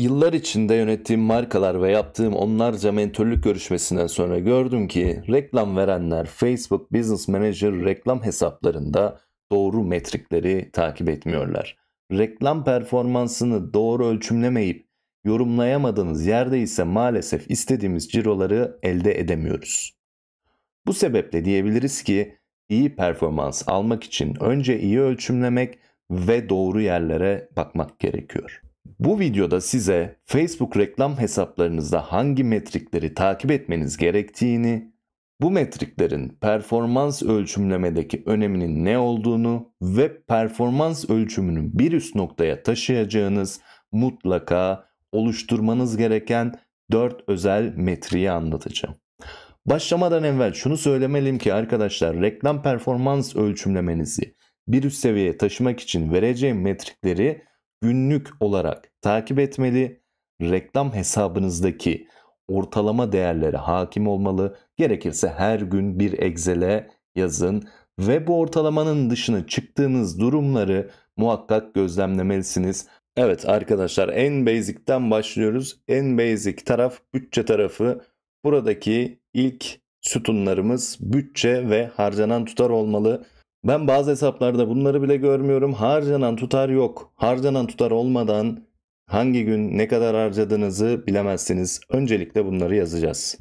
Yıllar içinde yönettiğim markalar ve yaptığım onlarca mentörlük görüşmesinden sonra gördüm ki reklam verenler Facebook Business Manager reklam hesaplarında doğru metrikleri takip etmiyorlar. Reklam performansını doğru ölçümlemeyip yorumlayamadığınız yerde ise maalesef istediğimiz ciroları elde edemiyoruz. Bu sebeple diyebiliriz ki iyi performans almak için önce iyi ölçümlemek ve doğru yerlere bakmak gerekiyor. Bu videoda size Facebook reklam hesaplarınızda hangi metrikleri takip etmeniz gerektiğini, bu metriklerin performans ölçümlemedeki öneminin ne olduğunu ve performans ölçümünün bir üst noktaya taşıyacağınız mutlaka oluşturmanız gereken 4 özel metriği anlatacağım. Başlamadan evvel şunu söylemeliyim ki arkadaşlar reklam performans ölçümlemenizi bir üst seviyeye taşımak için vereceğim metrikleri günlük olarak takip etmeli, reklam hesabınızdaki ortalama değerlere hakim olmalı, gerekirse her gün bir Excel'e yazın ve bu ortalamanın dışına çıktığınız durumları muhakkak gözlemlemelisiniz. Evet arkadaşlar en basic'ten başlıyoruz. En basic taraf bütçe tarafı. Buradaki ilk sütunlarımız bütçe ve harcanan tutar olmalı. Ben bazı hesaplarda bunları bile görmüyorum. Harcanan tutar yok. Harcanan tutar olmadan hangi gün ne kadar harcadığınızı bilemezsiniz. Öncelikle bunları yazacağız.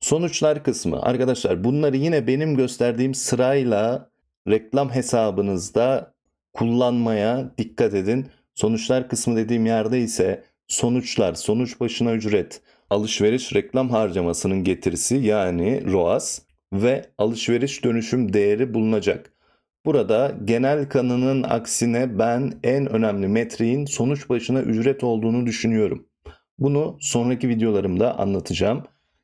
Sonuçlar kısmı. Arkadaşlar bunları yine benim gösterdiğim sırayla reklam hesabınızda kullanmaya dikkat edin. Sonuçlar kısmı dediğim yerde ise sonuçlar, sonuç başına ücret, alışveriş reklam harcamasının getirisi yani ROAS ve alışveriş dönüşüm değeri bulunacak. Burada genel kanının aksine ben en önemli metriğin sonuç başına ücret olduğunu düşünüyorum. Bunu sonraki videolarımda anlatacağım.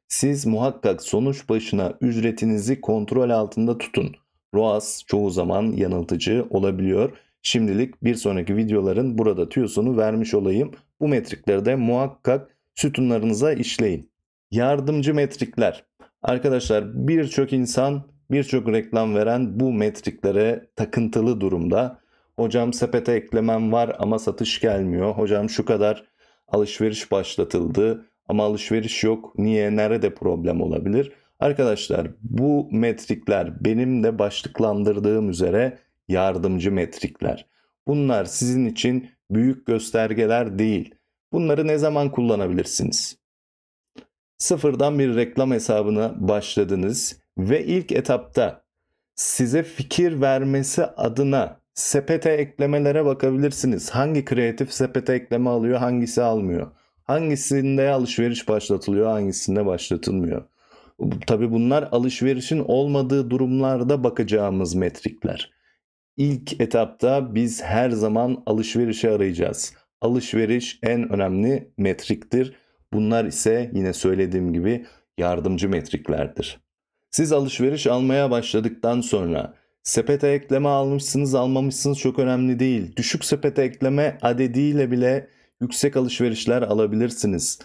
Siz muhakkak sonuç başına ücretinizi kontrol altında tutun. ROAS çoğu zaman yanıltıcı olabiliyor. Şimdilik bir sonraki videoların burada tüyosunu vermiş olayım. Bu metrikleri de muhakkak sütunlarınıza işleyin. Yardımcı metrikler. Arkadaşlar birçok insan birçok reklam veren bu metriklere takıntılı durumda. Hocam sepete eklemem var ama satış gelmiyor. Hocam şu kadar alışveriş başlatıldı ama alışveriş yok. Niye? Nerede problem olabilir? Arkadaşlar bu metrikler benim de başlıklandırdığım üzere yardımcı metrikler. Bunlar sizin için büyük göstergeler değil. Bunları ne zaman kullanabilirsiniz? Sıfırdan bir reklam hesabına başladınız ve ilk etapta size fikir vermesi adına sepete eklemelere bakabilirsiniz. Hangi kreatif sepete ekleme alıyor, hangisi almıyor. Hangisinde alışveriş başlatılıyor, hangisinde başlatılmıyor. Tabi bunlar alışverişin olmadığı durumlarda bakacağımız metrikler. İlk etapta biz her zaman alışverişi arayacağız. Alışveriş en önemli metriktir. Bunlar ise yine söylediğim gibi yardımcı metriklerdir. Siz alışveriş almaya başladıktan sonra sepete ekleme almışsınız almamışsınız çok önemli değil. Düşük sepete ekleme adediyle bile yüksek alışverişler alabilirsiniz.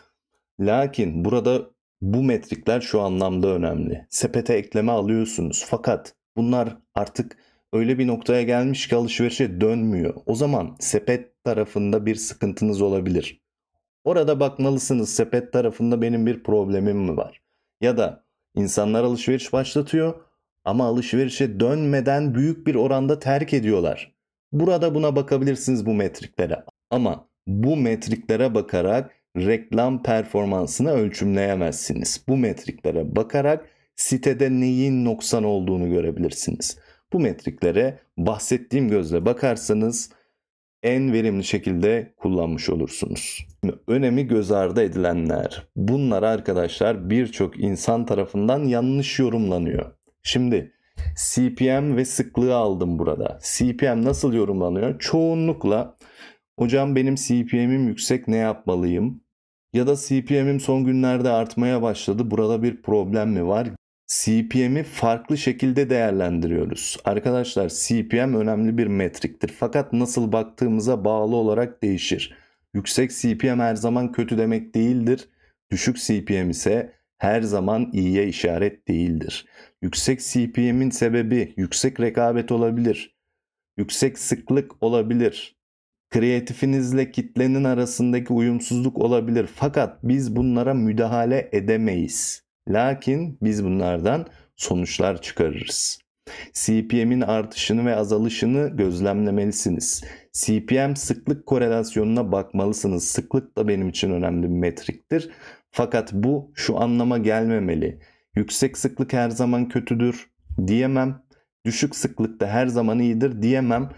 Lakin burada bu metrikler şu anlamda önemli. Sepete ekleme alıyorsunuz fakat bunlar artık öyle bir noktaya gelmiş ki alışverişe dönmüyor. O zaman sepet tarafında bir sıkıntınız olabilir. Orada bakmalısınız sepet tarafında benim bir problemim mi var? Ya da İnsanlar alışveriş başlatıyor ama alışverişe dönmeden büyük bir oranda terk ediyorlar. Burada buna bakabilirsiniz bu metriklere. Ama bu metriklere bakarak reklam performansını ölçümleyemezsiniz. Bu metriklere bakarak sitede neyin noksan olduğunu görebilirsiniz. Bu metriklere bahsettiğim gözle bakarsanız en verimli şekilde kullanmış olursunuz. Önemi göz ardı edilenler. Bunlar arkadaşlar birçok insan tarafından yanlış yorumlanıyor. Şimdi CPM ve sıklığı aldım burada. CPM nasıl yorumlanıyor? Çoğunlukla hocam benim CPM'im yüksek ne yapmalıyım? Ya da CPM'im son günlerde artmaya başladı. Burada bir problem mi var? CPM'i farklı şekilde değerlendiriyoruz. Arkadaşlar CPM önemli bir metriktir. Fakat nasıl baktığımıza bağlı olarak değişir. Yüksek CPM her zaman kötü demek değildir. Düşük CPM ise her zaman iyiye işaret değildir. Yüksek CPM'in sebebi yüksek rekabet olabilir. Yüksek sıklık olabilir. Kreatifinizle kitlenin arasındaki uyumsuzluk olabilir. Fakat biz bunlara müdahale edemeyiz. Lakin biz bunlardan sonuçlar çıkarırız. CPM'in artışını ve azalışını gözlemlemelisiniz. CPM sıklık korelasyonuna bakmalısınız. Sıklık da benim için önemli bir metriktir. Fakat bu şu anlama gelmemeli. Yüksek sıklık her zaman kötüdür diyemem. Düşük sıklık da her zaman iyidir diyemem.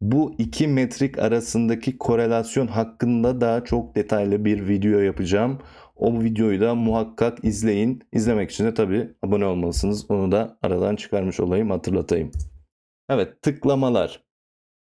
Bu iki metrik arasındaki korelasyon hakkında daha çok detaylı bir video yapacağım. O videoyu da muhakkak izleyin. İzlemek için de tabii abone olmalısınız. Onu da aradan çıkarmış olayım hatırlatayım. Evet tıklamalar.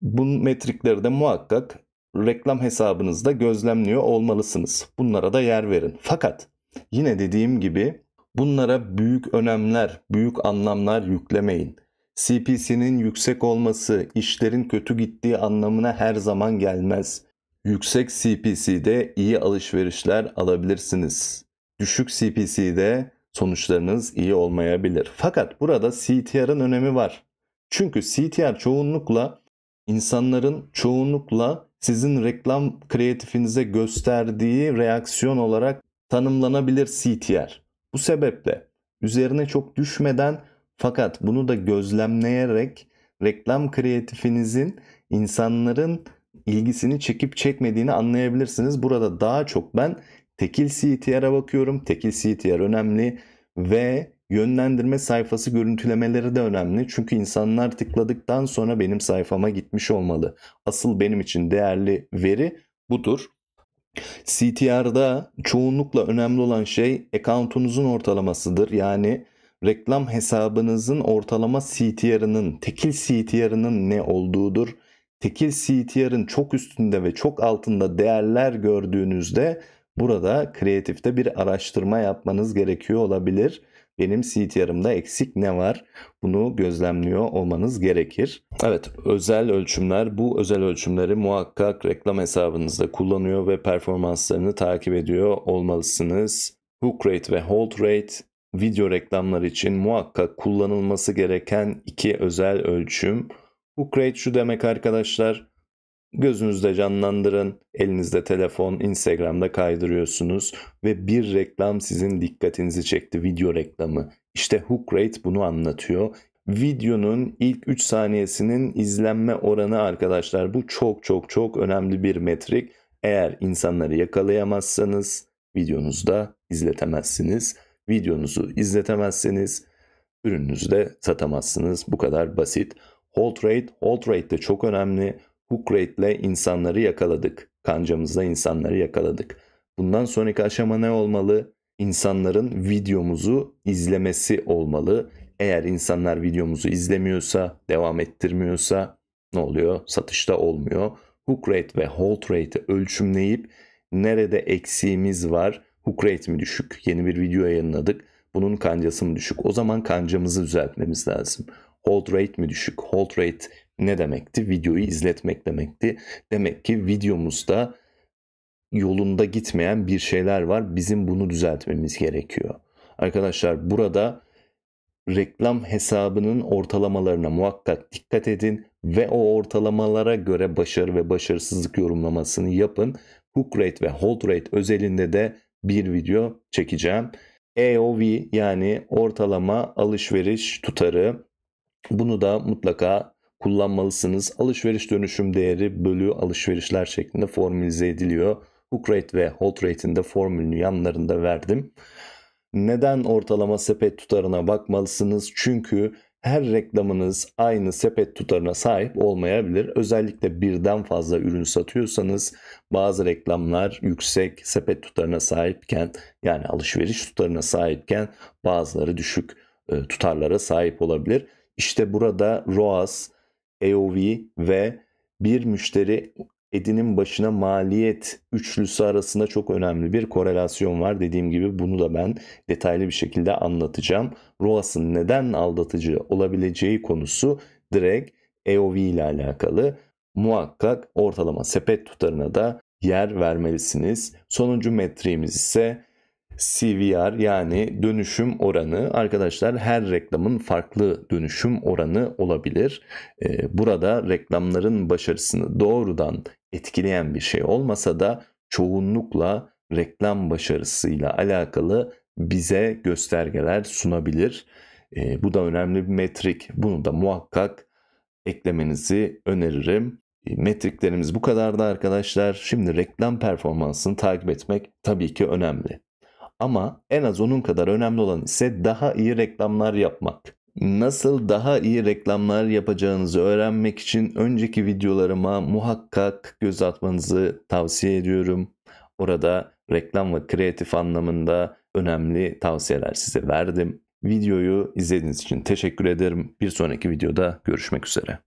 Bu metrikleri de muhakkak reklam hesabınızda gözlemliyor olmalısınız. Bunlara da yer verin. Fakat yine dediğim gibi bunlara büyük önemler, büyük anlamlar yüklemeyin. CPC'nin yüksek olması işlerin kötü gittiği anlamına her zaman gelmez. Yüksek CPC'de iyi alışverişler alabilirsiniz. Düşük CPC'de sonuçlarınız iyi olmayabilir. Fakat burada CTR'ın önemi var. Çünkü CTR çoğunlukla insanların çoğunlukla sizin reklam kreatifinize gösterdiği reaksiyon olarak tanımlanabilir CTR. Bu sebeple üzerine çok düşmeden fakat bunu da gözlemleyerek reklam kreatifinizin insanların ilgisini çekip çekmediğini anlayabilirsiniz. Burada daha çok ben tekil CTR'a bakıyorum. Tekil CTR önemli ve yönlendirme sayfası görüntülemeleri de önemli. Çünkü insanlar tıkladıktan sonra benim sayfama gitmiş olmalı. Asıl benim için değerli veri budur. CTR'da çoğunlukla önemli olan şey accountunuzun ortalamasıdır. Yani reklam hesabınızın ortalama CTR'ının, tekil CTR'ının ne olduğudur tekil CTR'ın çok üstünde ve çok altında değerler gördüğünüzde burada kreatifte bir araştırma yapmanız gerekiyor olabilir. Benim CTR'ımda eksik ne var? Bunu gözlemliyor olmanız gerekir. Evet, özel ölçümler bu özel ölçümleri muhakkak reklam hesabınızda kullanıyor ve performanslarını takip ediyor olmalısınız. Hook rate ve hold rate video reklamlar için muhakkak kullanılması gereken iki özel ölçüm. Bu crate şu demek arkadaşlar. Gözünüzde canlandırın, elinizde telefon, Instagram'da kaydırıyorsunuz ve bir reklam sizin dikkatinizi çekti, video reklamı. İşte hook rate bunu anlatıyor. Videonun ilk 3 saniyesinin izlenme oranı arkadaşlar bu çok çok çok önemli bir metrik. Eğer insanları yakalayamazsanız videonuzu da izletemezsiniz. Videonuzu izletemezseniz ürününüzü de satamazsınız. Bu kadar basit. Hold rate, hold rate de çok önemli. Hook rate ile insanları yakaladık. Kancamızda insanları yakaladık. Bundan sonraki aşama ne olmalı? İnsanların videomuzu izlemesi olmalı. Eğer insanlar videomuzu izlemiyorsa, devam ettirmiyorsa ne oluyor? Satışta olmuyor. Hook rate ve hold rate'i ölçümleyip nerede eksiğimiz var? Hook rate mi düşük? Yeni bir video yayınladık. Bunun kancası mı düşük? O zaman kancamızı düzeltmemiz lazım. Hold rate mi düşük? Hold rate ne demekti? Videoyu izletmek demekti. Demek ki videomuzda yolunda gitmeyen bir şeyler var. Bizim bunu düzeltmemiz gerekiyor. Arkadaşlar burada reklam hesabının ortalamalarına muhakkak dikkat edin ve o ortalamalara göre başarı ve başarısızlık yorumlamasını yapın. Hook rate ve hold rate özelinde de bir video çekeceğim. EOV yani ortalama alışveriş tutarı bunu da mutlaka kullanmalısınız. Alışveriş dönüşüm değeri bölü alışverişler şeklinde formülize ediliyor. Hook rate ve hold rate'in de formülünü yanlarında verdim. Neden ortalama sepet tutarına bakmalısınız? Çünkü her reklamınız aynı sepet tutarına sahip olmayabilir. Özellikle birden fazla ürün satıyorsanız bazı reklamlar yüksek sepet tutarına sahipken yani alışveriş tutarına sahipken bazıları düşük e, tutarlara sahip olabilir. İşte burada ROAS, AOV ve bir müşteri edinin başına maliyet üçlüsü arasında çok önemli bir korelasyon var. Dediğim gibi bunu da ben detaylı bir şekilde anlatacağım. ROAS'ın neden aldatıcı olabileceği konusu direkt EOV ile alakalı. Muhakkak ortalama sepet tutarına da yer vermelisiniz. Sonuncu metriğimiz ise CVR yani dönüşüm oranı arkadaşlar her reklamın farklı dönüşüm oranı olabilir. Ee, burada reklamların başarısını doğrudan etkileyen bir şey olmasa da çoğunlukla reklam başarısıyla alakalı bize göstergeler sunabilir. Ee, bu da önemli bir metrik. Bunu da muhakkak eklemenizi öneririm. Ee, metriklerimiz bu kadardı arkadaşlar. Şimdi reklam performansını takip etmek tabii ki önemli. Ama en az onun kadar önemli olan ise daha iyi reklamlar yapmak. Nasıl daha iyi reklamlar yapacağınızı öğrenmek için önceki videolarıma muhakkak göz atmanızı tavsiye ediyorum. Orada reklam ve kreatif anlamında önemli tavsiyeler size verdim. Videoyu izlediğiniz için teşekkür ederim. Bir sonraki videoda görüşmek üzere.